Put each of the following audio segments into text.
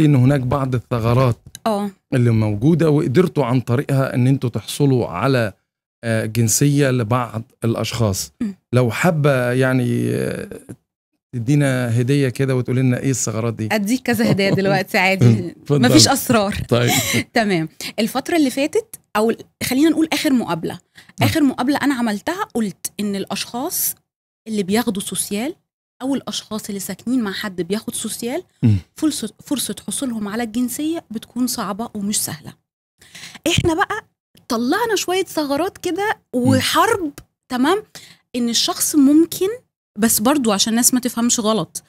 ان هناك بعض الثغرات اه اللي موجوده وقدرتوا عن طريقها ان انتوا تحصلوا على آه، جنسيه لبعض الاشخاص م. لو حابه يعني آه، تدينا هديه كده وتقولي لنا ايه الثغرات دي اديك كذا هديه دلوقتي عادي مفيش اسرار طيب تمام الفتره اللي فاتت او خلينا نقول اخر مقابله آه. اخر مقابله انا عملتها قلت ان الاشخاص اللي بياخدوا سوسيال او الاشخاص اللي ساكنين مع حد بياخد سوسيال فرصه فرصه حصولهم على الجنسيه بتكون صعبه ومش سهله احنا بقى طلعنا شويه ثغرات كده وحرب تمام ان الشخص ممكن بس برضو عشان الناس ما تفهمش غلط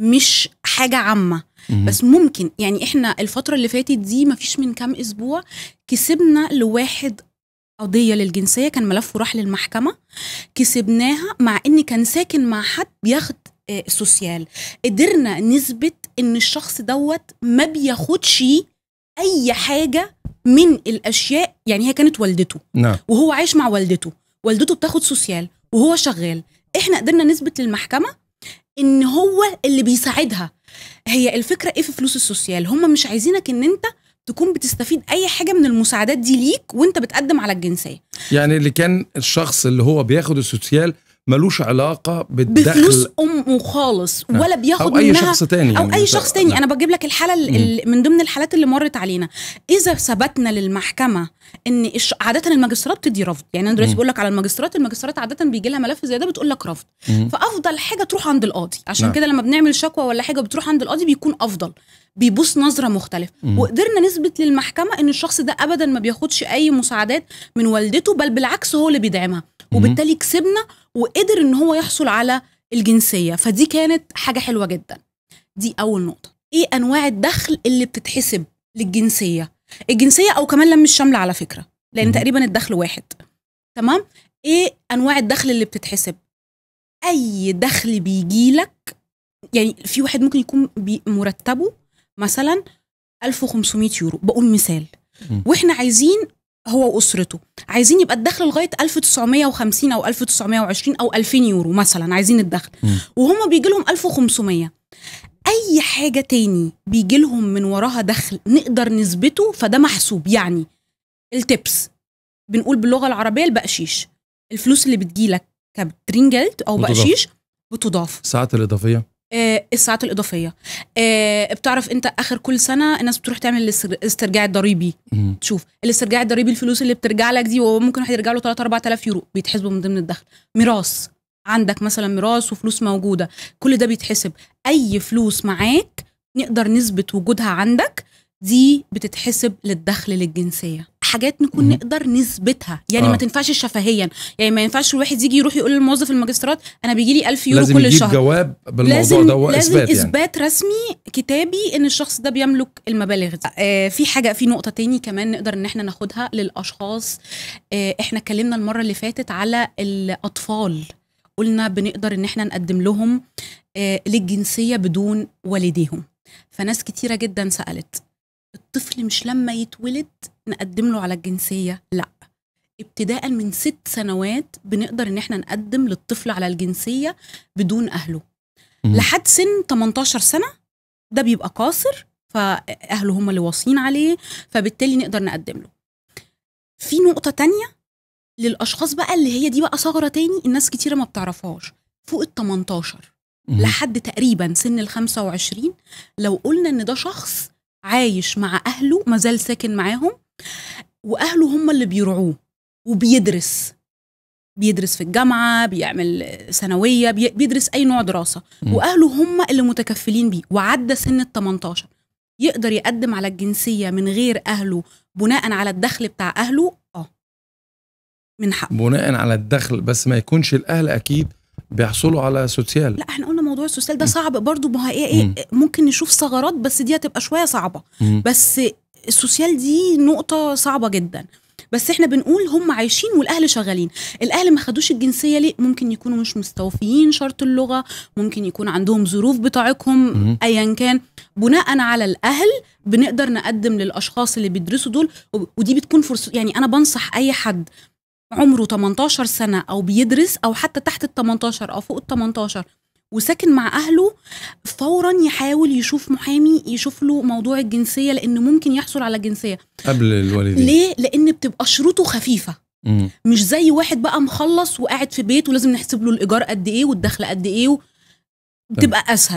مش حاجه عامه بس ممكن يعني احنا الفتره اللي فاتت دي مفيش من كام اسبوع كسبنا لواحد قضيه للجنسيه كان ملفه راح للمحكمه كسبناها مع ان كان ساكن مع حد بياخد آه، سوسيال قدرنا نثبت ان الشخص دوت ما بياخدش اي حاجه من الاشياء يعني هي كانت والدته نعم. وهو عايش مع والدته والدته بتاخد سوسيال وهو شغال احنا قدرنا نثبت للمحكمه ان هو اللي بيساعدها هي الفكره ايه في فلوس السوسيال هم مش عايزينك ان انت تكون بتستفيد اي حاجه من المساعدات دي ليك وانت بتقدم على الجنسيه يعني اللي كان الشخص اللي هو بياخد السوسيال ملوش علاقه بالدخل بفلوس امه خالص نعم. ولا بياخد أو أي منها شخص تاني او يعني، اي شخص تاني نعم. انا بجيب لك الحاله من ضمن الحالات اللي مرت علينا اذا ثبتنا للمحكمه ان عاده الماجستيرات بتدي رفض يعني انا دلوقتي بقول لك على الماجستيرات الماجستيرات عاده بيجي لها ملف زي ده بتقول لك رفض فافضل حاجه تروح عند القاضي عشان نعم. كده لما بنعمل شكوى ولا حاجه بتروح عند القاضي بيكون افضل بيبص نظره مختلفه وقدرنا نثبت للمحكمه ان الشخص ده ابدا ما بياخدش اي مساعدات من والدته بل بالعكس هو اللي بيدعمها وبالتالي كسبنا وقدر ان هو يحصل على الجنسيه فدي كانت حاجه حلوه جدا دي اول نقطه ايه انواع الدخل اللي بتتحسب للجنسيه الجنسيه او كمان لم الشمل على فكره لان تقريبا الدخل واحد تمام ايه انواع الدخل اللي بتتحسب اي دخل بيجي لك يعني في واحد ممكن يكون مرتبه مثلا 1500 يورو بقول مثال واحنا عايزين هو واسرته عايزين يبقى الدخل لغايه 1950 او 1920 او 2000 يورو مثلا عايزين الدخل وهما بيجي لهم 1500 اي حاجه تاني بيجي لهم من وراها دخل نقدر نثبته فده محسوب يعني التبس بنقول باللغه العربيه البقشيش الفلوس اللي بتجيلك كبترينجلت او بقشيش بتضاف الساعات الاضافيه آه، الساعات الاضافيه آه، بتعرف انت اخر كل سنه الناس بتروح تعمل الاسترجاع الضريبي تشوف الاسترجاع الضريبي الفلوس اللي بترجع لك دي وممكن واحد يرجع له 3 4000 يورو بيتحسبوا من ضمن الدخل ميراث عندك مثلا ميراث وفلوس موجوده كل ده بيتحسب اي فلوس معاك نقدر نثبت وجودها عندك دي بتتحسب للدخل للجنسيه حاجات نكون مم. نقدر نثبتها يعني آه. ما تنفعش شفهيا يعني ما ينفعش الواحد يجي يروح يقول للموظف الماجستيرات انا بيجي لي 1000 يورو كل شهر لازم جواب بالموضوع لازم ده لازم اثبات يعني. اثبات رسمي كتابي ان الشخص ده بيملك المبالغ دي آه في حاجه في نقطه تاني كمان نقدر ان احنا ناخدها للاشخاص آه احنا اتكلمنا المره اللي فاتت على الاطفال قلنا بنقدر ان احنا نقدم لهم آه للجنسيه بدون والديهم فناس كتيره جدا سالت الطفل مش لما يتولد نقدم له على الجنسيه لا ابتداء من ست سنوات بنقدر ان احنا نقدم للطفل على الجنسيه بدون اهله مم. لحد سن 18 سنه ده بيبقى قاصر فاهله هم اللي واصين عليه فبالتالي نقدر نقدم له في نقطه تانية للاشخاص بقى اللي هي دي بقى ثغره تاني الناس كتيره ما بتعرفهاش فوق ال 18 مم. لحد تقريبا سن ال 25 لو قلنا ان ده شخص عايش مع اهله ما زال ساكن معاهم واهله هم اللي بيرعوه وبيدرس بيدرس في الجامعه بيعمل ثانويه بيدرس اي نوع دراسه واهله هم اللي متكفلين بيه وعدى سن ال 18 يقدر يقدم على الجنسيه من غير اهله بناء على الدخل بتاع اهله اه من حقه بناء على الدخل بس ما يكونش الاهل اكيد بيحصلوا على سوسيال لا احنا قلنا موضوع السوسيال ده صعب برضو ما ايه, إيه، ممكن نشوف ثغرات بس دي هتبقى شويه صعبه بس السوسيال دي نقطه صعبه جدا بس احنا بنقول هم عايشين والاهل شغالين الاهل ما خدوش الجنسيه ليه ممكن يكونوا مش مستوفيين شرط اللغه ممكن يكون عندهم ظروف بتاعتهم ايا كان بناء على الاهل بنقدر نقدم للاشخاص اللي بيدرسوا دول ودي بتكون فرصه يعني انا بنصح اي حد عمره 18 سنه او بيدرس او حتى تحت ال 18 او فوق ال 18 وساكن مع اهله فورا يحاول يشوف محامي يشوف له موضوع الجنسيه لأن ممكن يحصل على جنسيه قبل الوالدين ليه لان بتبقى شروطه خفيفه مم. مش زي واحد بقى مخلص وقاعد في بيت ولازم نحسب له الايجار قد ايه والدخل قد ايه و... بتبقى اسهل